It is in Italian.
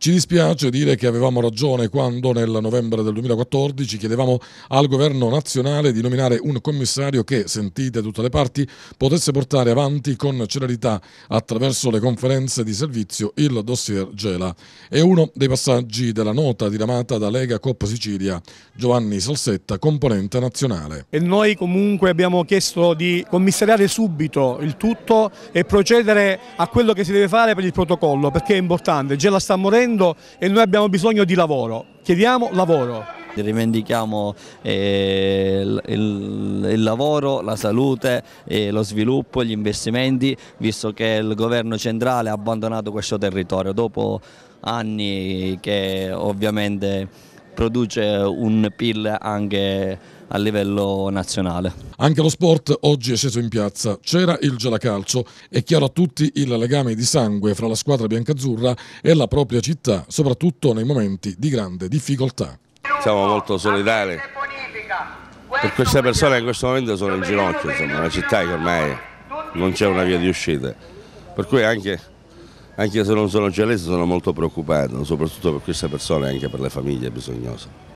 Ci dispiace dire che avevamo ragione quando nel novembre del 2014 chiedevamo al governo nazionale di nominare un commissario che, sentite tutte le parti, potesse portare avanti con celerità attraverso le conferenze di servizio il dossier Gela. È uno dei passaggi della nota diramata da Lega Coppa Sicilia, Giovanni Salsetta, componente nazionale. E noi comunque abbiamo chiesto di commissariare subito il tutto e procedere a quello che si deve fare per il protocollo, perché è importante. Gela sta morendo crescendo e noi abbiamo bisogno di lavoro, chiediamo lavoro rivendichiamo eh, il, il, il, lavoro, la salute, eh, lo sviluppo, gli investimenti, visto che il governo centrale ha abbandonato questo territorio dopo anni che ovviamente produce un PIL anche a livello nazionale. Anche lo sport oggi è sceso in piazza. C'era il gelacalcio, è chiaro a tutti il legame di sangue fra la squadra biancazzurra e la propria città, soprattutto nei momenti di grande difficoltà. Siamo molto solidari per queste persone in questo momento sono in ginocchio, insomma, una città che ormai non c'è una via di uscita. Per cui anche anche se non sono geloso sono molto preoccupato, soprattutto per queste persone e anche per le famiglie bisognose.